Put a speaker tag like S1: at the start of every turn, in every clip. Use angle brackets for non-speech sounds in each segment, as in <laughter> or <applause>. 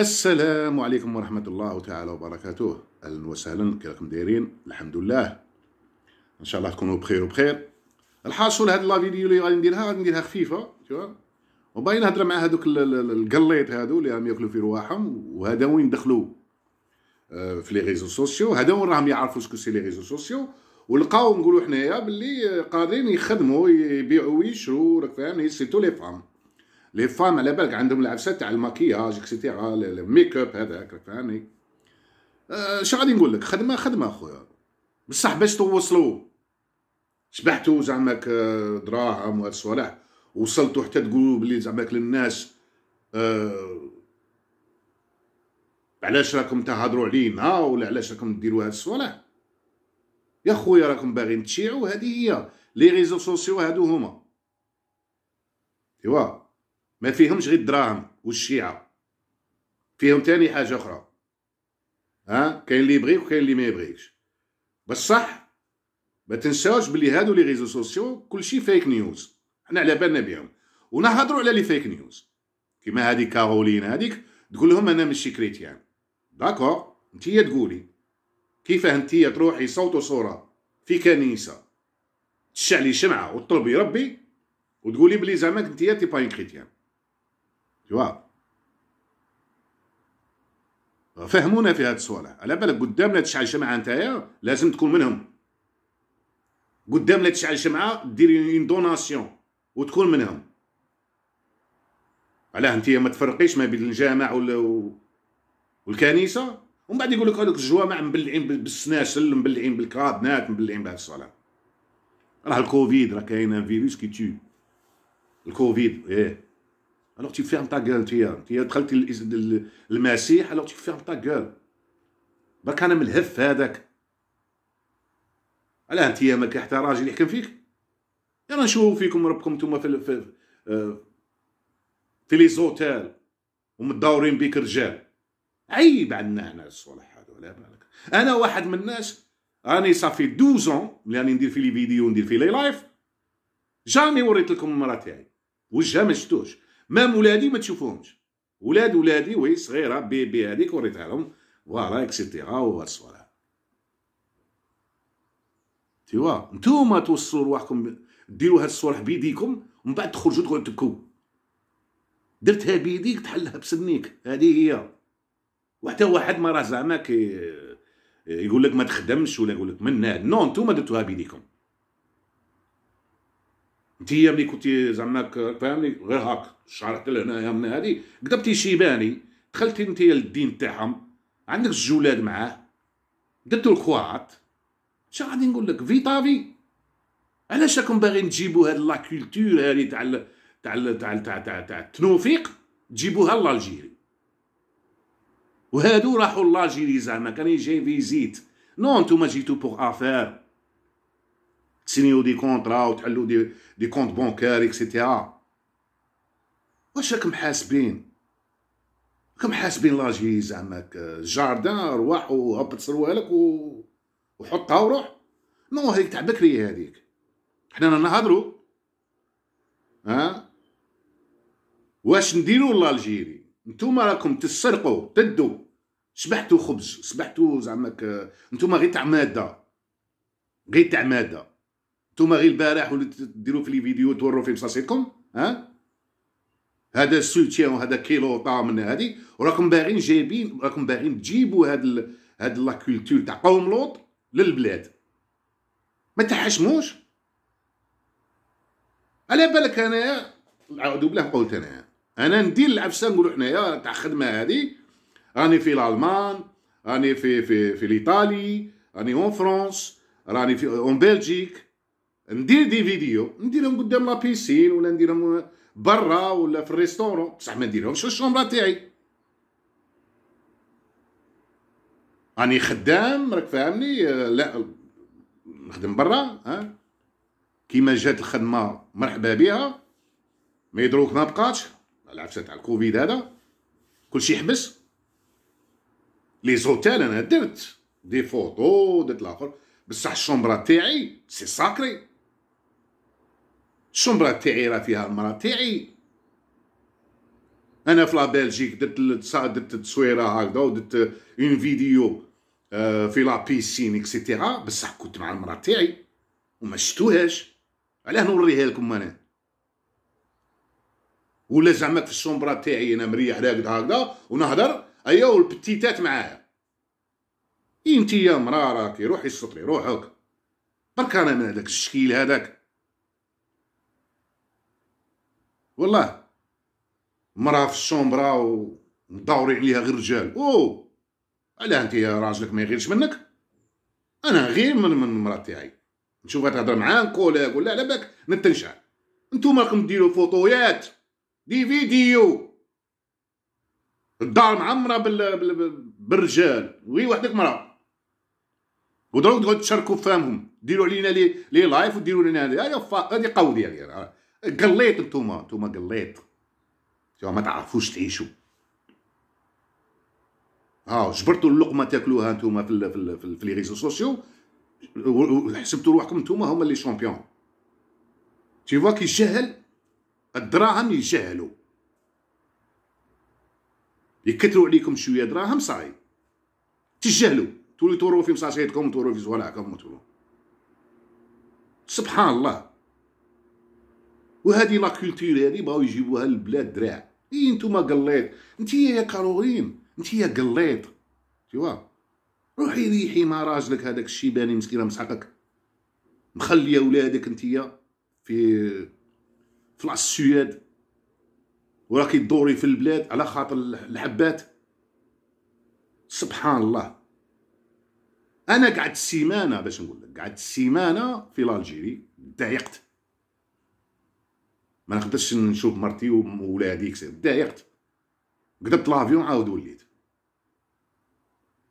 S1: السلام عليكم ورحمة الله تعالى وبركاته أهلا وسهلا كيفكم دايرين الحمد لله إن شاء الله تكونوا بخير وبخير الحاصل هاد لافيديو اللي غادي نديرها غادي نديرها خفيفة شوف وباين نهضر مع هادوك القليط هادو اللي راهم ياكلوا في رواحهم وهذا وين دخلوا آه، في لي ريزو سوسيو هذا وين راهم يعرفوا سكو سي لي ريزو سوسيو ولقاو نقولوا حنايا باللي آه، قادرين يخدموا يبيعوا ويشروا راك فاهم سيتو لي فام لي فام على بالك عندهم العفسه تاع الماكياج اكسيتيرا الميك اب هذاك فهمي اش آه، غادي نقول لك خدمه خدمه خويا بصح باش توصلوا شبحتوا زعما آه، دراهم وهاد الصوالح وصلتوا حتى تقولوا بلي زعما للناس أه علاش راكم تهضروا علينا ولا علاش راكم ديروا هاد الصوالح يا خويا راكم باغيين تشيعوا هذه هي لي ريزو سوسيو هادو هما ايوا ما فيهمش غير الدراهم والشيعه فيهم تاني حاجه اخرى ها كاين اللي يبغيك وكاين اللي ما يبغيكش بصح ما تنساوش بلي هادو لي ريزو سوسيو كلشي فيك نيوز حنا على بالنا بهم ونهضروا على لي فيك نيوز كيما هادي كارولين هاديك تقول لهم انا ماشي كريتيان داكور انتيا تقولي كيفاه انتيا تروحي صوت وصوره في كنيسه تشعلي شمعه وتطلبي ربي وتقولي بلي زعما انتيا تي باين كريتيان جواب فهمونا في هذا الصوالح على بالك قدام لا تشعل شمعه نتايا لازم تكون منهم قدام لا تشعل شمعه دير اون دوناسيون وتكون منهم علاه انت ما تفرقيش ما بين الجامع والكنيسه ومن بعد يقول لك هذوك الجوامع مبلعين بالسناسل مبلعين بالكرابنات مبلعين بهذه الصلاه راه الكوفيد راه كاين فيروس كي تي الكوفيد ايه الوغ تي فيرم تا كول تيا تيا دخلتي المسيح الوغ تي فيرم تا كول برك انا من الهف هذاك علاه انت ما حتى راجل يحكم فيك يلا نشوف فيكم ربكم نتوما في في آه، في لي زوتيل ومدورين بيك رجال عيب عنا هنا الصالح هذا على بالك انا واحد من الناس راني صافي 12 اون ملي راني ندير في لي فيديو وندير في لي لايف جامي وريت لكم مرا تاعي وجهها ما شفتوش مام ولادي ما تشوفوهمش ولاد ولادي وهي صغيره بيبي هذيك وريتها لهم فوالا اكسيتيرا وهاد تيوا نتوما توصلوا رواحكم ديروا هاد الصلح بيديكم ومن بعد تخرجوا تقعدوا تبكوا درتها بيديك تحلها بسنيك هذه هي وحتى واحد ما راه زعما كي يقول لك ما تخدمش ولا يقول لك من نو نتوما درتوها بيديكم انت ملي كنتي كنت زعماك فاهمني غير هاك شرحت لهنا من هادي كذبتي شيباني دخلتي انت للدين تاعهم عندك الجولاد معاه درتو الكواعط شنو غادي نقول لك في طافي علاش راكم باغيين تجيبوا هاد لا كولتور هادي تاع تاع تاع تاع تاع تاع التنوفيق تجيبوها لالجيري وهادو راحوا لالجيري زعما كان يجي فيزيت نو انتوما جيتو بوغ افير تسينيو دي كونطرا وتحلو دي دي كونت بونكار اكسيتيرا واش راكم حاسبين راكم حاسبين لاجي زعماك جاردان روح وهبط سروالك و... وحطها وروح نو هذيك تاع بكري هذيك حنا رانا نهضروا ها واش نديروا لالجيري نتوما راكم تسرقوا تدوا سبحتوا خبز سبحتوا زعماك نتوما غير تاع ماده غير تاع ماده نتوما غير البارح وليتو ديروا في لي فيديو توروا في مصاصيتكم ها هذا سوتيان وهذا كيلو طا من هذه وراكم باغيين جايبين راكم باغيين تجيبوا هاد ال... هاد لا كولتور تاع قوم لوط للبلاد ما تحشموش على بالك انايا نعاودو بالله قلت انايا انا ندير العفسه نقولوا حنايا تاع الخدمه هذه راني في الالمان راني في في في, في الايطالي راني اون فرانس راني في اون بلجيك ندير دي فيديو نديرهم قدام لا بيسين ولا نديرهم برا ولا في الريستورون بصح ما نديرهمش في الشومبرا تاعي راني خدام راك فاهمني لا نخدم برا ها كيما جات الخدمه مرحبا بها ما يدروك ما بقاتش العفسه تاع الكوفيد هذا كلشي حبس لي زوتيل انا درت دي فوتو درت لاخر بصح الشومبرا تاعي سي ساكري الشومبرا تاعي راه فيها المرا تاعي انا في لابلجيك درت درت تصويره هكذا ودرت اون آه، فيديو في لا بيسين اكسيتيرا بصح كنت مع المرا تاعي وما شفتوهاش علاه نوريها لكم انا ولا زعما في الشومبرا تاعي انا مريح راقد هكذا ونهضر ايا أيوة، والبتيتات معاها انت يا مرا راكي روحي سطري روحك برك انا من هذاك الشكيل هذاك والله مرا في الشومبرا ومدوري عليها غير رجال او علاه انت راجلك ما يغيرش منك انا غير من من المرأة تاعي نشوفها تهضر معاه نقولها ولا على بالك نتنشع نتوما راكم ديروا فوطويات دي فيديو الدار معمره بال... بال... بالرجال وي وحدك مرا ودروك تقعد تشاركوا فهمهم ديروا علينا لي لي لايف وديروا لنا هذه هذه قوضي هذه قليت انتوما انتوما قليت انتوما ما تعرفوش تعيشوا ها جبرتوا اللقمه تاكلوها انتوما في الـ في الـ في, في لي ريزو سوسيو وحسبتوا روحكم انتوما هما لي شامبيون تي فوا كيجهل الدراهم يجهلوا يكثروا عليكم شويه دراهم صاي تجهلوا تولي تورو في مصاصيتكم تورو في زوالعكم تورو سبحان الله وهذه لا كولتور هذه بغاو يجيبوها للبلاد دراع اي نتوما قليط انت يا كارولين انت يا قليط تيوا روحي ريحي مع راجلك هذاك الشيباني مسكينه مسحقك مخليه ولادك انت في في السويد وراكي دوري في البلاد على خاطر الحبات سبحان الله انا قعدت سيمانه باش نقول لك قعدت سيمانه في الجيري تعيقت ما نقدرش نشوف مرتي وولادي ضايقت قدرت لافيون عاود وليت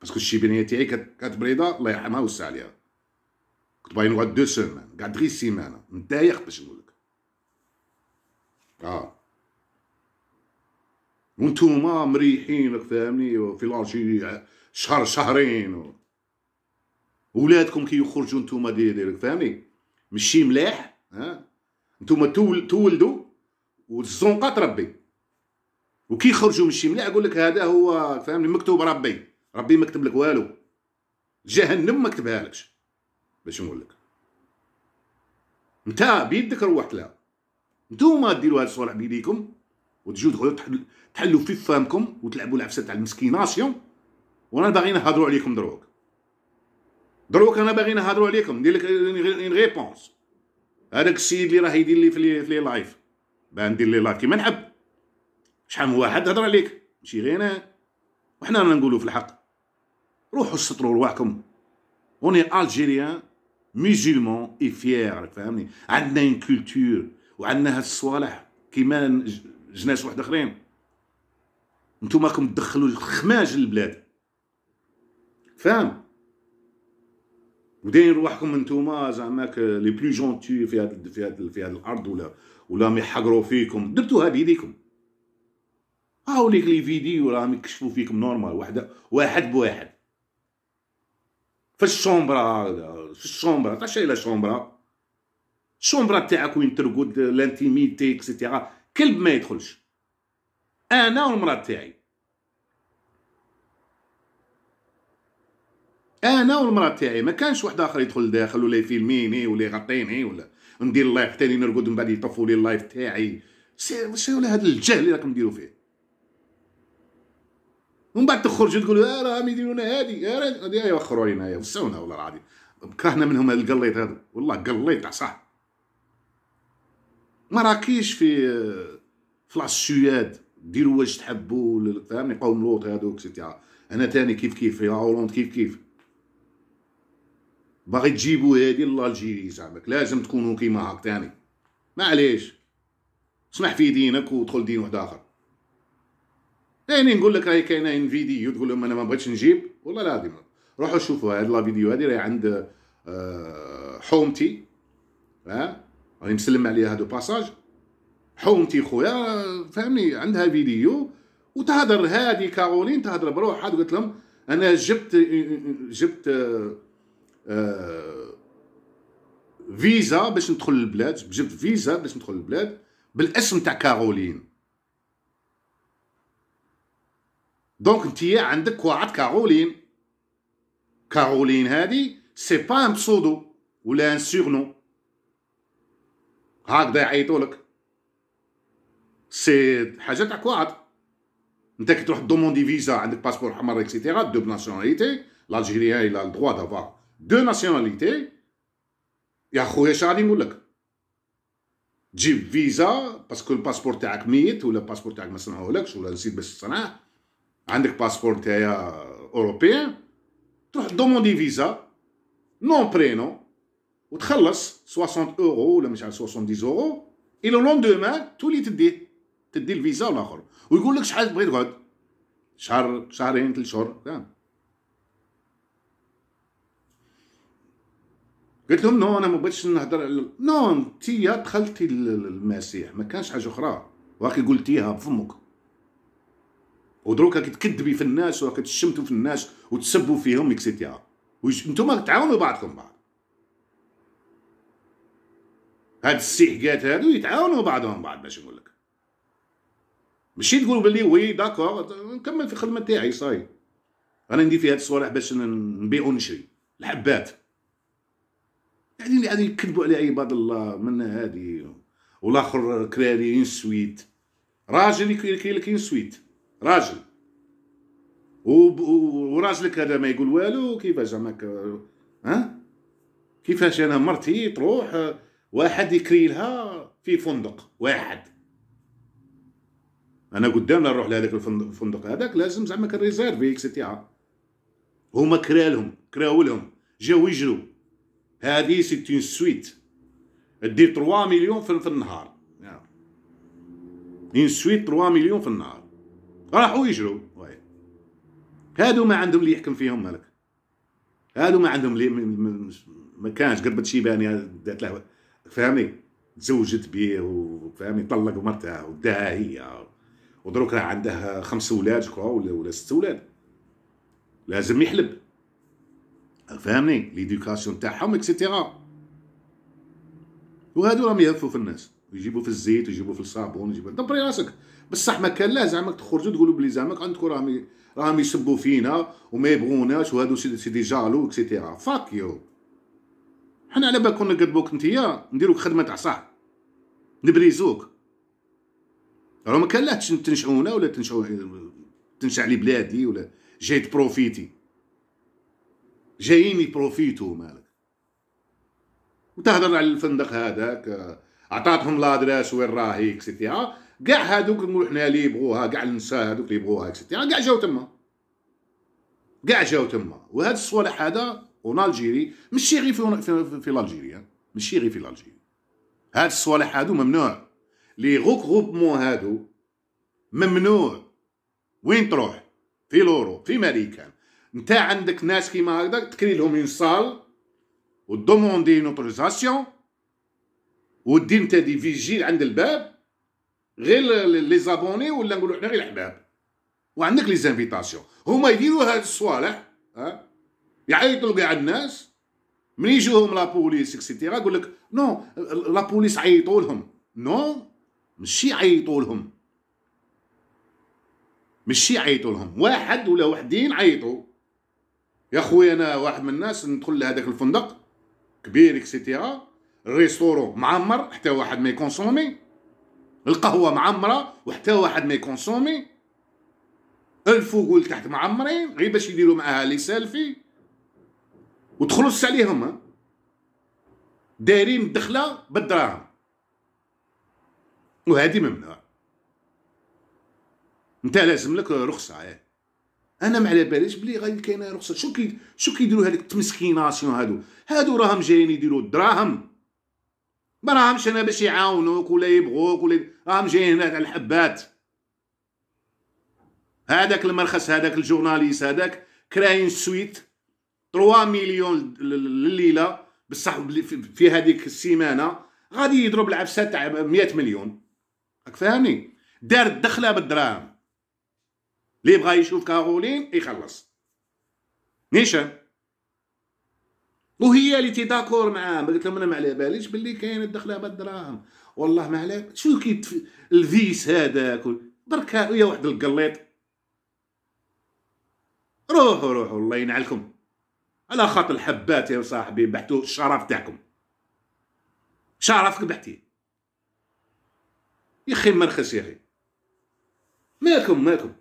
S1: باسكو الشيبانيه تاعي كانت بريده الله يرحمها ويوسع عليها كنت باغي نقعد دو سيمان قعد غير سيمانه نتايق باش نقولك اه وانتوما مريحين راك فاهمني في لارجي شهر شهرين و... ولادكم كي يخرجوا انتوما ديالي راك فاهمني مشي ملاح ها نتوما تول تولدوا والزنقه تربي وكي يخرجوا من شي يقول لك هذا هو فهمني مكتوب ربي ربي ما كتب لك والو جهنم ما كتبها لكش باش نقول لك نتا بيدك روحت لها نتوما ديروا هاد الصوالح بيديكم وتجيو تقعدوا تحلوا في فمكم وتلعبوا العفسه تاع المسكيناسيون وانا باغي نهضروا عليكم دروك دروك انا باغي نهضروا عليكم ندير لك ان ريبونس هذاك السيد اللي راه يدير لي في لي لايف باه ندير لي لايف كيما نحب شحال من واحد هضر عليك ماشي غير انا وحنا رانا نقولوا في الحق روحوا سطروا رواحكم اوني الجيريان musulmans اي فيير فهمني عندنا اون كولتور وعندنا هاد الصوالح كيما جناس واحد اخرين نتوما راكم تدخلوا الخماج للبلاد فاهم ودين روحكم انتوما زعماك لي بلو جونتي في هاد في هاد في هاد الارض ولا ولا يحقروا فيكم درتوها بيديكم هاو ليك لي فيديو راهم يكشفوا فيكم نورمال وحده واحد بواحد في الشومبرا في الشومبرا شي لا شومبرا الشومبرا تاعك وين ترقد لانتيميتي اكسيتيرا كلب ما يدخلش انا والمراه تاعي انا والمراه تاعي ما كانش واحد اخر يدخل لداخل ولا يفيلميني ولا يغطيني ولا ندير لايف تاني نرقد من بعد يطفوا لي اللايف تاعي واش ولا هذا الجهل اللي راكم ديروا فيه ومن بعد تخرج تقول اه راهم يديرونا هادي هادي يوخروا علينا يوسعونا والله العظيم كرهنا منهم هذا القليط هذا والله قليط صح مراكيش في في في السياد ديروا واش تحبوا فهمني قوم لوط هذوك اكسيتيرا انا تاني كيف كيف في هولندا كيف كيف باغي تجيبو هادي لالجيري زعمك لازم تكونوا كيما هاك تاني معليش اسمح في دينك ودخل دين واحد اخر تاني يعني نقول لك راهي كاينه فيديو تقول لهم انا ما بغيتش نجيب والله العظيم روحوا شوفوا هاد لا فيديو هادي راهي عند حومتي آه، ها راني مسلم عليها هادو باساج حومتي خويا فهمني عندها فيديو وتهضر هادي كارولين تهضر بروحها قلت لهم انا جبت جبت آه، آه، فيزا باش ندخل للبلاد جبت فيزا باش ندخل للبلاد بالاسم تاع كارولين دونك نتيا عندك وعد كارولين كارولين هادي سي با ان بسودو ولا ان سيغنو هكذا يعيطولك سي حاجه تاع كوعد انت كي تروح دوموندي فيزا عندك باسبور حمر اكسيتيرا دوب ناسيوناليتي لالجيريان الى لا الدروا دافوار دو ناسيوناليتي يا خويا شغادي نقول لك تجيب فيزا باسكو الباسبور تاعك ميت ولا الباسبور تاعك ما صنعوهولكش ولا نسيت باش تصنعه عندك باسبور تاعي اوروبيان تروح دوموندي فيزا نون برينو وتخلص 60 اورو ولا مش عارف 70 اورو الى لوندومان تولي تديه تدي الفيزا والاخر ويقول لك شحال تبغي تقعد شهر شهرين ثلاث شهور فهمت قلت لهم نو انا ما بغيتش نهضر نو انتيا دخلتي للمسيح ما كانش حاجه اخرى واكي قلتيها بفمك ودروك كتكذبي في الناس وكتشمتوا في الناس وتسبوا فيهم اكسيتيرا وانتم تعاونوا بعضكم بعض هاد السيحقات هادو يتعاونوا بعضهم بعض باش نقول لك ماشي تقول بلي وي داكور نكمل في الخدمه تاعي صاي انا ندير في هاد الصوالح باش نبيع ونشري الحبات قاعدين يعني اللي قاعدين يكذبوا على عباد الله من هذه والاخر كراري سويت راجل كاين كاين سويت راجل وراجلك هذا ما يقول والو كيفاش زعماك ها كيفاش انا مرتي تروح واحد يكري لها في فندق واحد انا قدامنا نروح لهذاك الفندق هذاك لازم زعما كنريزيرفي اكسيتيرا هما كرالهم كراولهم جاو يجرو هذه سيت اون سويت دير 3 مليون في النهار اون نعم. سويت 3 مليون في النهار راحوا يجروا هادو ما عندهم اللي يحكم فيهم مالك هادو ما عندهم اللي ما كانش قربت شيباني دات له فهمني تزوجت بيه وفهمني طلق مرتها وداها هي ودروك راه عندها خمس ولاد ولا ولا ست ولاد لازم يحلب فاهمني ليدوكاسيون تاعهم اكسيتيرا وهادو راهم يهفوا في الناس يجيبوا في الزيت ويجيبوا في الصابون يجيبوا دبري راسك بصح ما كان لا زعما تخرجوا تقولوا بلي زعما عندكم راهم راهم يسبوا فينا وما يبغوناش وهادو سي دي جالو اكسيتيرا فاك يو حنا على بالكم نقدبوك نتيا نديروك خدمه تاع صح نبريزوك راه ما كان لا تنشعونا ولا تنشعوا تنشع لي بلادي ولا جاي تبروفيتي جايين يبروفيتو مالك وتهضر على الفندق هذاك عطاتهم لادريس وين راهي اكسيتيرا كاع نقولو حنا اللي يبغوها كاع النساء هادوك اللي يبغوها اكسيتيرا كاع جاو تما كاع جاو تما وهاد الصوالح هذا اون الجيري ماشي غير في في, في الجيري ماشي غير في الجيري هاد الصوالح هادو ممنوع لي غوبمون هادو ممنوع وين تروح في لورو في ماريكان نتا عندك ناس كيما هكذا تكري لهم اون صال ودوموندي اون اوتوريزاسيون ودي نتا دي فيجيل عند الباب غير لي زابوني ولا نقولوا حنا غير الحباب وعندك لي زانفيتاسيون هما يديروا هاد الصوالح ها يعيطوا كاع الناس من يجوهم لا بوليس اكسيتيرا يقول لك نو لا بوليس عيطوا لهم نو ماشي عيطوا لهم ماشي عيطوا لهم واحد ولا وحدين عيطوا يا خويا انا واحد من الناس ندخل لهذاك الفندق كبير اكسيتيرا الريستورو معمر حتى واحد ما يكونسومي القهوه معمره وحتى واحد ما يكونسومي الفوق والتحت معمرين غير باش يديروا معاها لي سيلفي وتخلص عليهم دايرين الدخله بالدراهم وهذه ممنوع انت لازم لك رخصه ايه انا ما على باليش بلي غادي كاين رخصه شو كي شو كيديروا هذيك التمسكيناسيون هادو هادو راهم جايين يديروا الدراهم ما راهمش انا باش يعاونوك ولا يبغوك ولا راهم جايين هنا على الحبات هذاك المرخص هذاك الجورناليست هذاك كراين سويت 3 مليون لليله بصح في هذيك السيمانه غادي يضرب العفسه تاع 100 مليون راك فاهمني دار الدخله بالدراهم اللي بغى يشوف كارولين يخلص نيشان وهي اللي تيداكور معاهم قلت لهم انا ما على باليش باللي كاين الدخله بالدراهم والله ما على شو كي الفيس هذاك درك يا واحد القليط روحوا روحوا الله ينعلكم على خاطر الحبات يا صاحبي بحتو الشرف تاعكم شرفك بحتي يا اخي مرخص يا اخي مالكم مالكم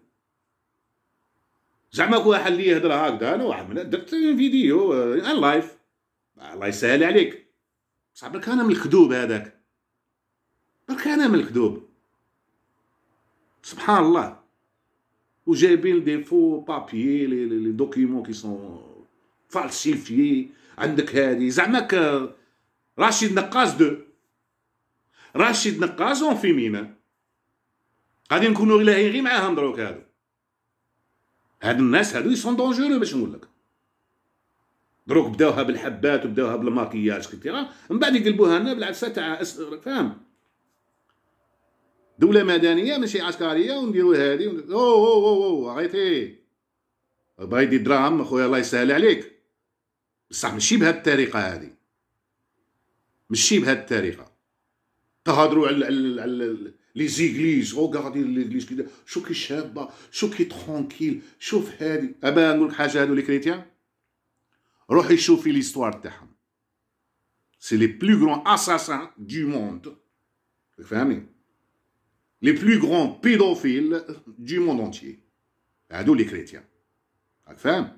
S1: زعما كو واحد لي يهضر هكذا انا واحد من درت فيديو ان آه، لايف الله يسهل عليك بصح برك انا من الكذوب هذاك برك انا من الكذوب سبحان الله وجايبين دي فو بابيي لي لي دوكيمون كي سون فالسيفيي عندك هذه زعما راشيد نقاز دو راشيد نقاز اون فيمينا غادي نكونوا غير معاهم دروك هادو هاد الناس هادو يسون دونجورو باش نقول لك دروك بداوها بالحبات وبداوها بالماكياج كثيره من بعد يقلبوها لنا بالعفسه تاع فاهم دوله مدنيه ماشي عسكريه ونديروا هادي وندير... او او او او عيطي بايدي دراهم اخويا الله يسهل عليك بصح ماشي بهاد الطريقه هادي ماشي بهاد الطريقه تهضروا على على les églises, regardez l'église, ce qui qui est tranquille, chauffe bien, nous, les chrétiens, rechauffez l'histoire de C'est les plus grands assassins du monde. Les plus grands pédophiles du monde entier. les chrétiens. les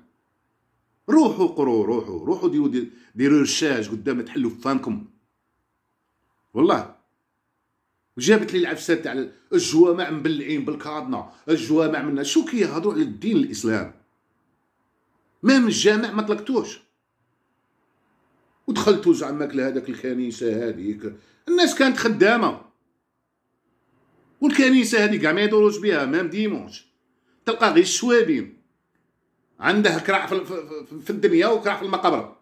S1: des recherches, vous faire le Voilà. وجابت لي العفسات تاع الجوامع مبلعين بالكادنا الجوامع منا شو كيهضروا على الدين الاسلام ما من الجامع ما طلقتوش ودخلتو زعماك لهذاك الكنيسه هذيك الناس كانت خدامه والكنيسه هذيك كاع ما يدوروش بها مام ديمونش تلقى غير الشوابين عنده كراع في الدنيا وكراع في المقابر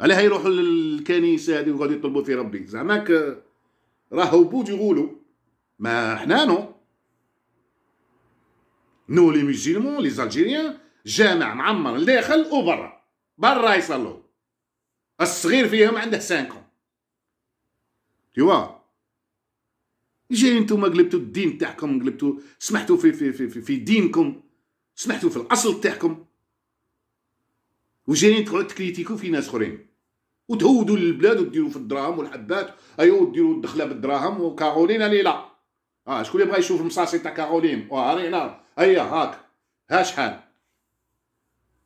S1: علاه يروحوا للكنيسه هذه ويقعدوا يطلبوا في ربي زعماك راهو بو دو غولو ما حنا نو نو لي مسلمون لي زالجيريان جامع معمر لداخل وبرا برا يصلوا الصغير فيهم عنده سانكون تيوا جاي نتوما قلبتوا الدين تاعكم قلبتوا سمحتوا في في في, في دينكم سمحتوا في الاصل تاعكم وجايين تكريتيكو في ناس اخرين وتهودوا للبلاد وديروا في الدراهم والحبات ايوا وديروا الدخله بالدراهم وكارولينا ليلى اه شكون اللي بغى يشوف المصاصي تاع كارولين واه رينا هيا هاك ها شحال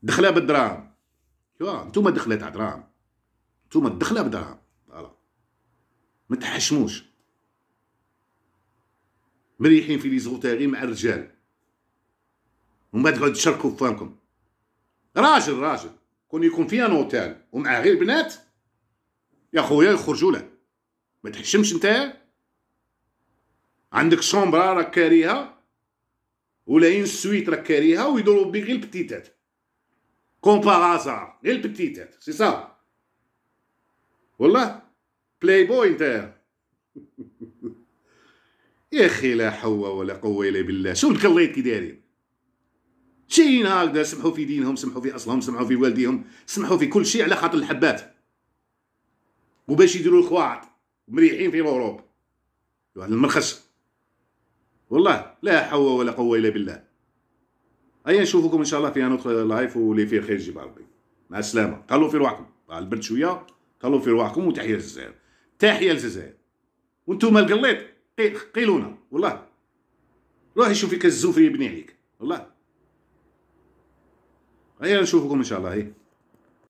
S1: دخله بالدراهم ايوا نتوما دخله تاع دراهم نتوما الدخله بدراهم فوالا ما تحشموش مريحين في لي زوتيغي مع الرجال وما تقعدوا تشركوا فمكم راجل راجل كون يكون فيها نوتال ومعاه غير بنات يا خويا يخرجوا لك ما تحشمش انت عندك شومبرا راك كاريها ولا ين سويت راك كاريها ويدوروا بيك غير البتيتات كومباراسا غير البتيتات سي سا والله بلاي بوي انت <laughs> يا اخي لا حول ولا قوه الا بالله شو الكليت كي دايرين شايين هكذا سمحوا في دينهم سمحوا في اصلهم سمحوا في والديهم سمحوا في كل شيء على خاطر الحبات وباش يديروا الخواعط مريحين في اوروبا هذا المرخص والله لا حول ولا قوه الا بالله ايا نشوفكم ان شاء الله في انوتر لايف واللي فيه خير يجيب ربي مع السلامه قالوا في رواحكم البرد شويه قالوا في رواحكم وتحيه للجزائر تحيه للجزائر وانتم القليط قيلونا والله روح شوف فيك الزوفي يبني عليك والله هيا نشوفكم ان شاء الله هي